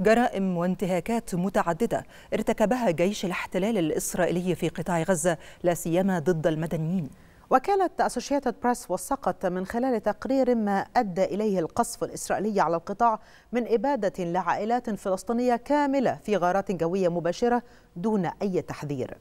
جرائم وانتهاكات متعددة ارتكبها جيش الاحتلال الإسرائيلي في قطاع غزة لا سيما ضد المدنيين وكالة أسوشيتد بريس وثقت من خلال تقرير ما أدى إليه القصف الإسرائيلي على القطاع من إبادة لعائلات فلسطينية كاملة في غارات جوية مباشرة دون أي تحذير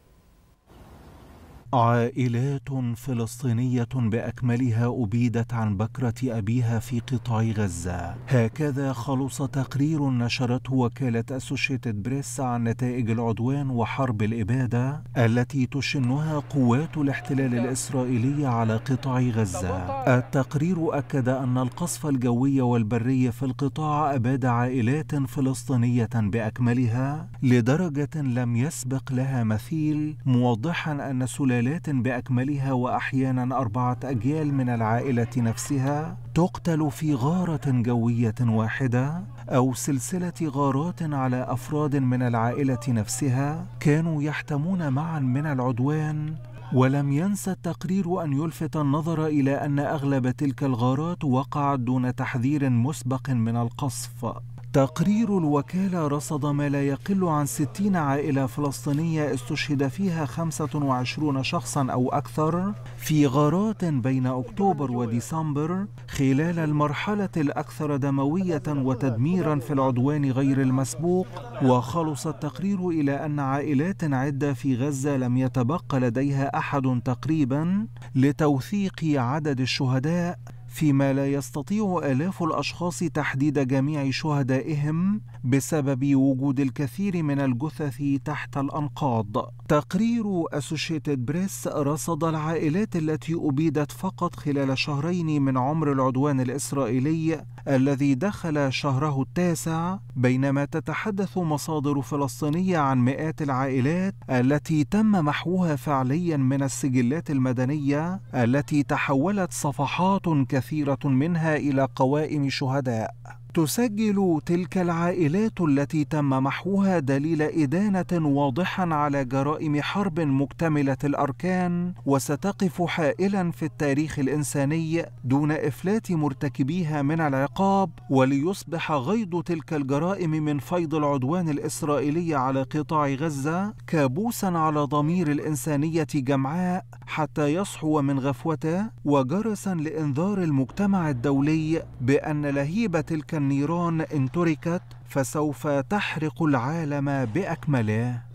عائلات فلسطينية بأكملها أبيدت عن بكرة أبيها في قطاع غزة هكذا خلص تقرير نشرته وكالة أسوشيتد بريس عن نتائج العدوان وحرب الإبادة التي تشنها قوات الاحتلال الإسرائيلي على قطاع غزة التقرير أكد أن القصف الجوي والبري في القطاع أباد عائلات فلسطينية بأكملها لدرجة لم يسبق لها مثيل موضحا أن سلالة عائلات باكملها واحيانا اربعه اجيال من العائله نفسها تقتل في غاره جويه واحده او سلسله غارات على افراد من العائله نفسها كانوا يحتمون معا من العدوان ولم ينسى التقرير ان يلفت النظر الى ان اغلب تلك الغارات وقعت دون تحذير مسبق من القصف تقرير الوكالة رصد ما لا يقل عن 60 عائلة فلسطينية استشهد فيها 25 شخصا أو أكثر في غارات بين أكتوبر وديسمبر خلال المرحلة الأكثر دموية وتدميرا في العدوان غير المسبوق وخلص التقرير إلى أن عائلات عدة في غزة لم يتبقى لديها أحد تقريبا لتوثيق عدد الشهداء فيما لا يستطيع آلاف الأشخاص تحديد جميع شهدائهم بسبب وجود الكثير من الجثث تحت الأنقاض. تقرير أسوشيتد بريس رصد العائلات التي أبيدت فقط خلال شهرين من عمر العدوان الإسرائيلي الذي دخل شهره التاسع بينما تتحدث مصادر فلسطينية عن مئات العائلات التي تم محوها فعليا من السجلات المدنية التي تحولت صفحات كثيرة كثيرة منها إلى قوائم شهداء تسجل تلك العائلات التي تم محوها دليل إدانة واضحا على جرائم حرب مكتملة الأركان وستقف حائلا في التاريخ الإنساني دون إفلات مرتكبيها من العقاب وليصبح غيض تلك الجرائم من فيض العدوان الإسرائيلي على قطاع غزة كابوسا على ضمير الإنسانية جمعاء حتى يصحو من غفوته وجرسا لإنذار المجتمع الدولي بأن لهيب تلك النيران إن تركت فسوف تحرق العالم بأكمله